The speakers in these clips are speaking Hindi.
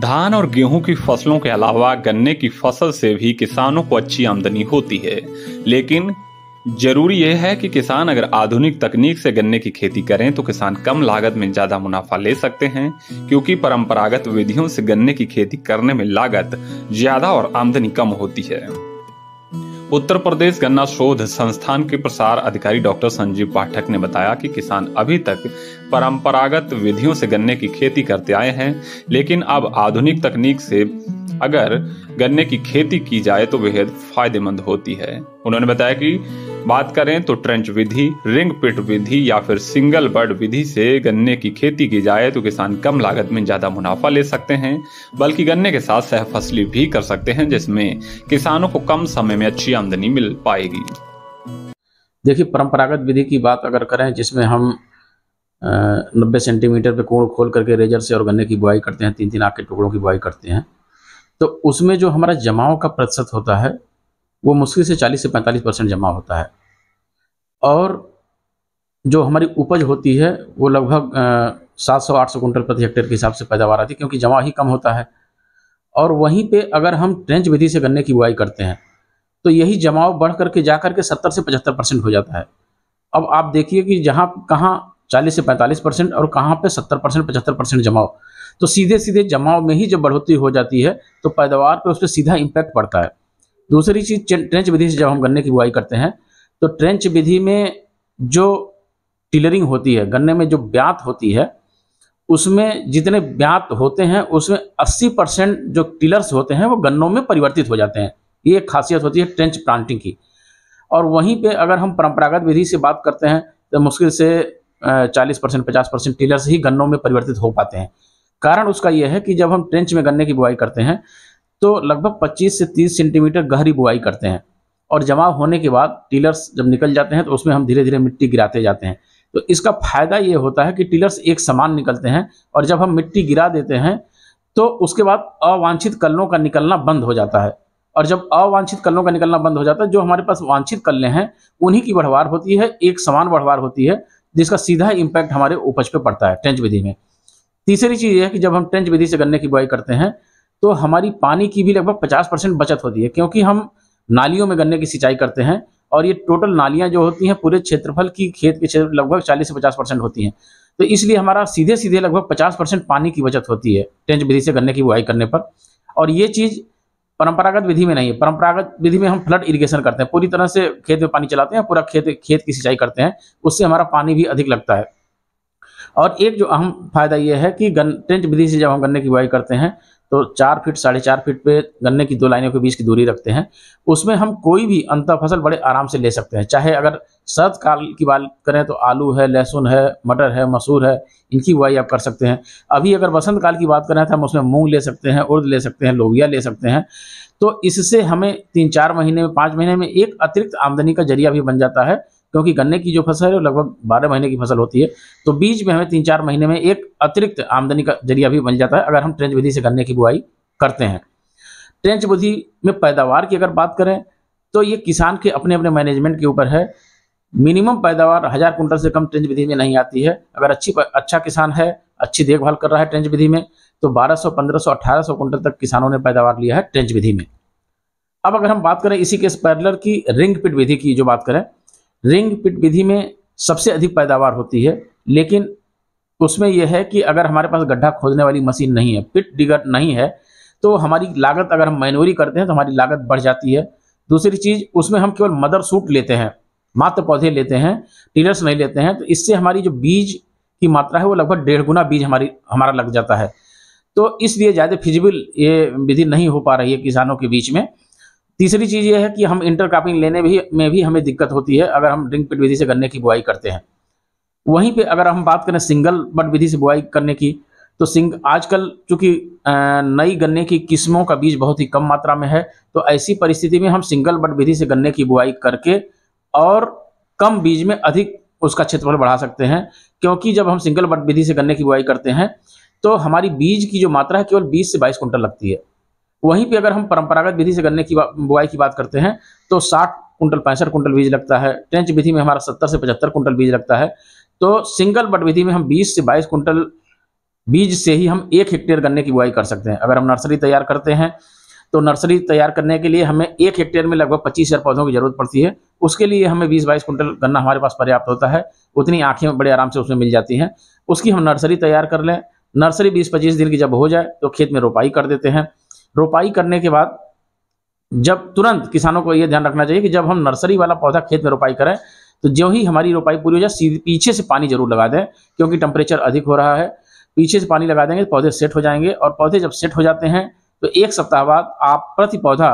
धान और गेहूं की फसलों के अलावा गन्ने की फसल से भी किसानों को अच्छी आमदनी होती है लेकिन जरूरी यह है कि किसान अगर आधुनिक तकनीक से गन्ने की खेती करें तो किसान कम लागत में ज्यादा मुनाफा ले सकते हैं क्योंकि परंपरागत विधियों से गन्ने की खेती करने में लागत ज्यादा और आमदनी कम होती है उत्तर प्रदेश गन्ना शोध संस्थान के प्रसार अधिकारी डॉक्टर संजीव पाठक ने बताया कि किसान अभी तक परंपरागत विधियों से गन्ने की खेती करते आए हैं लेकिन अब आधुनिक तकनीक से अगर गन्ने की खेती की जाए तो बेहद फायदेमंद होती है उन्होंने बताया कि बात करें तो ट्रेंच विधि रिंग पिट विधि या फिर सिंगल बर्ड विधि से गन्ने की खेती की जाए तो किसान कम लागत में ज्यादा मुनाफा ले सकते हैं बल्कि गन्ने के साथ सहफसली भी कर सकते हैं जिसमें किसानों को कम समय में अच्छी आमदनी मिल पाएगी देखिए परंपरागत विधि की बात अगर करें जिसमें हम नब्बे सेंटीमीटर पे कोण खोल करके रेजर से और गन्ने की बुआई करते हैं तीन तीन आग के टुकड़ों की बुआई करते हैं तो उसमें जो हमारा जमाव का प्रतिशत होता है वो मुश्किल से चालीस से पैंतालीस परसेंट जमा होता है और जो हमारी उपज होती है वो लगभग सात सौ आठ सौ कुंटल प्रति हेक्टेयर के हिसाब से पैदावार आती है क्योंकि जमा ही कम होता है और वहीं पे अगर हम ट्रेंच विधि से गन्ने की बुआई करते हैं तो यही जमाव बढ़ करके जा करके सत्तर से पचहत्तर परसेंट हो जाता है अब आप देखिए कि जहाँ कहाँ चालीस से पैंतालीस परसेंट और कहाँ पे सत्तर परसेंट पचहत्तर परसेंट जमाव तो सीधे सीधे जमाव में ही जब बढ़ोतरी हो जाती है तो पैदावार पर उस पर सीधा इम्पैक्ट पड़ता है दूसरी चीज़ ट्रेंच विधि से जब हम गन्ने की बुआई करते हैं तो ट्रेंच विधि में जो टिलरिंग होती है गन्ने में जो ब्यात होती है उसमें जितने ब्यात होते हैं उसमें 80 परसेंट जो टिलर्स होते हैं वो गन्नों में परिवर्तित हो जाते हैं ये एक खासियत होती है ट्रेंच प्लांटिंग की और वहीं पे अगर हम परंपरागत विधि से बात करते हैं तो मुश्किल से 40 परसेंट पचास परसेंट टिलर्स ही गन्नों में परिवर्तित हो पाते हैं कारण उसका यह है कि जब हम ट्रेंच में गन्ने की बुआई करते हैं तो लगभग पच्चीस से तीस सेंटीमीटर गहरी बुआई करते हैं और जमा होने के बाद टीलर्स जब निकल जाते हैं तो उसमें हम धीरे धीरे मिट्टी गिराते जाते हैं तो इसका फायदा ये होता है कि टीलर्स एक समान निकलते हैं और जब हम मिट्टी गिरा देते हैं तो उसके बाद अवांछित कलनों का निकलना बंद हो जाता है और जब अवांछित कलनों का निकलना बंद हो जाता है जो हमारे पास वांछित कलने हैं उन्हीं की बढ़वार होती है एक समान बढ़वार होती है जिसका सीधा इम्पैक्ट हमारे उपज पर पड़ता है टेंच विधि में तीसरी चीज़ है कि जब हम टेंच विधि से गन्ने की बुआई करते हैं तो हमारी पानी की भी लगभग पचास परसेंट बचत होती है क्योंकि हम नालियों में गन्ने की सिंचाई करते हैं और ये टोटल नालियाँ जो होती हैं पूरे क्षेत्रफल की खेत के क्षेत्र लगभग चालीस से पचास परसेंट होती हैं तो इसलिए हमारा सीधे सीधे लगभग पचास परसेंट पानी की बचत होती है टेंच विधि से गन्ने की बुआई करने पर और ये चीज़ परंपरागत विधि में नहीं है परंपरागत विधि में हम फ्लड इरिगेशन करते हैं पूरी तरह से खेत में पानी चलाते हैं पूरा खेत खेत की सिंचाई करते हैं उससे हमारा पानी भी अधिक लगता है और एक जो अहम फायदा ये है कि गन टेंट विधि से जब हम गन्ने की बुआई करते हैं तो चार फीट साढ़े चार फीट पे गन्ने की दो लाइनों के बीच की दूरी रखते हैं उसमें हम कोई भी अंतर फसल बड़े आराम से ले सकते हैं चाहे अगर सर्द काल की बात करें तो आलू है लहसुन है मटर है मसूर है इनकी बुआई आप कर सकते हैं अभी अगर बसंत काल की बात करें तो हम उसमें मूंग ले सकते हैं उर्द ले सकते हैं लोबिया ले सकते हैं तो इससे हमें तीन चार महीने में पाँच महीने में एक अतिरिक्त आमदनी का जरिया भी बन जाता है क्योंकि गन्ने की जो फसल है लगभग बारह महीने की फसल होती है तो बीच में हमें तीन चार महीने में एक अतिरिक्त आमदनी का जरिया भी बन जाता है अगर हम ट्रेंच विधि से गन्ने की बुआई करते हैं ट्रेंच विधि में पैदावार की अगर बात करें तो ये किसान के अपने अपने मैनेजमेंट के ऊपर है मिनिमम पैदावार हज़ार कुंटल से कम ट्रेंच विधि में नहीं आती है अगर अच्छी अच्छा किसान है अच्छी देखभाल कर रहा है ट्रेंच विधि में तो 1200, 1500, 1800 कुंटल तक किसानों ने पैदावार लिया है ट्रेंच विधि में अब अगर हम बात करें इसी के पैरलर की रिंग पिट विधि की जो बात करें रिंग पिट विधि में सबसे अधिक पैदावार होती है लेकिन उसमें यह है कि अगर हमारे पास गड्ढा खोदने वाली मशीन नहीं है पिट डिगर नहीं है तो हमारी लागत अगर हम मैनोरी करते हैं तो हमारी लागत बढ़ जाती है दूसरी चीज़ उसमें हम केवल मदर सूट लेते हैं मात्र पौधे लेते हैं टीलर्स नहीं लेते हैं तो इससे हमारी जो बीज की मात्रा है वो लगभग डेढ़ गुना बीज हमारी हमारा लग जाता है तो इसलिए ज़्यादा फिजिबल ये विधि नहीं हो पा रही है किसानों के बीच में तीसरी चीज़ ये है कि हम इंटर क्रॉपिंग लेने भी में भी हमें दिक्कत होती है अगर हम ड्रिंक पिट विधि से गन्ने की बुआई करते हैं वहीं पे अगर हम बात करें सिंगल बट विधि से बुआई करने की तो सिंग आजकल चूंकि नई गन्ने की किस्मों का बीज बहुत ही कम मात्रा में है तो ऐसी परिस्थिति में हम सिंगल बट विधि से गन्ने की बुआई करके और कम बीज में अधिक उसका क्षेत्रफल बढ़ा सकते हैं क्योंकि जब हम सिंगल बट विधि से गन्ने की बुआई करते हैं तो हमारी बीज की जो मात्रा है केवल बीस से बाईस क्विंटल लगती है वहीं पे अगर हम परंपरागत विधि से गन्ने की बुआई की बात करते हैं तो साठ कुंटल पैंसठ कुंटल बीज लगता है ट्रेंच विधि में हमारा सत्तर से पचहत्तर कुंटल बीज लगता है तो सिंगल बट विधि में हम बीस से बाईस कुंटल बीज से ही हम एक हेक्टेयर गन्ने की बुआई कर सकते हैं अगर हम नर्सरी तैयार करते हैं तो नर्सरी तैयार करने के लिए हमें एक हेक्टेयर में लगभग पच्चीस हज़ार पौधों की जरूरत पड़ती है उसके लिए हमें बीस बाईस कुंटल गन्ना हमारे पास पर्याप्त होता है उतनी आँखें बड़े आराम से उसमें मिल जाती हैं उसकी हम नर्सरी तैयार कर लें नर्सरी बीस पच्चीस दिन की जब हो जाए तो खेत में रोपाई कर देते हैं रोपाई करने के बाद जब तुरंत किसानों को यह ध्यान रखना चाहिए कि जब हम नर्सरी वाला पौधा खेत में रोपाई करें तो जो ही हमारी रोपाई पूरी हो जाए सीधे पीछे से पानी जरूर लगा दें क्योंकि टेम्परेचर अधिक हो रहा है पीछे से पानी लगा देंगे तो पौधे सेट हो जाएंगे और पौधे जब सेट हो जाते हैं तो एक सप्ताह बाद आप प्रति पौधा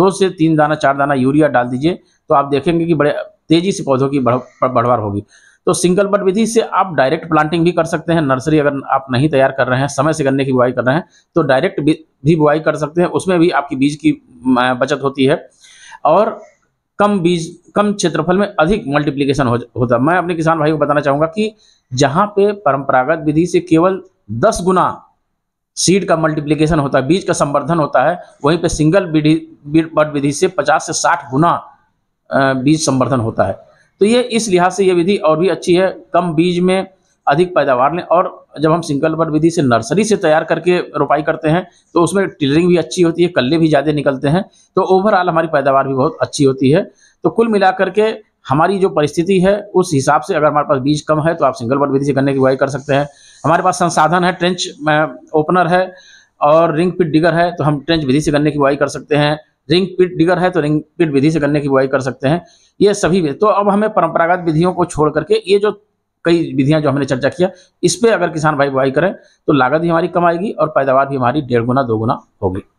दो से तीन दाना चार दाना यूरिया डाल दीजिए तो आप देखेंगे कि बड़े तेजी से पौधों की बढ़ बढ़वार होगी तो सिंगल बट विधि से आप डायरेक्ट प्लांटिंग भी कर सकते हैं नर्सरी अगर आप नहीं तैयार कर रहे हैं समय से गन्ने की बुआई कर रहे हैं तो डायरेक्ट भी बुआई कर सकते हैं उसमें भी आपकी बीज की बचत होती है और कम बीज कम क्षेत्रफल में अधिक मल्टीप्लीकेशन हो, होता मैं अपने किसान भाई को बताना चाहूंगा कि जहाँ पे परंपरागत विधि से केवल दस गुना सीड का मल्टीप्लीकेशन होता है बीज का संवर्धन होता है वहीं पे सिंगल विधि विधि से 50 से 60 गुना बीज संवर्धन होता है तो ये इस लिहाज से ये विधि और भी अच्छी है कम बीज में अधिक पैदावार लें और जब हम सिंगल बर्ड विधि से नर्सरी से तैयार करके रोपाई करते हैं तो उसमें टिलरिंग भी अच्छी होती है कल्ले भी ज़्यादा निकलते हैं तो ओवरऑल हमारी पैदावार भी बहुत अच्छी होती है तो कुल मिलाकर के हमारी जो परिस्थिति है उस हिसाब से अगर हमारे पास बीज कम है तो आप सिंगल बर्ड विधि से गन्ने की बुआई कर सकते हैं हमारे पास संसाधन है ट्रेंच ओपनर है और रिंग पिट डिगर है तो हम ट्रेंच विधि से गन्ने की बुआई कर सकते हैं रिंग पिट डिगर है तो रिंग पिट विधि से गन्ने की बुआई कर सकते हैं ये सभी तो अब हमें परंपरागत विधियों को छोड़ करके ये जो कई विधियां जो हमने चर्चा किया इस पर अगर किसान भाई बुआई करें तो लागत भी हमारी कम आएगी और पैदावार भी हमारी डेढ़ गुना दो गुना होगी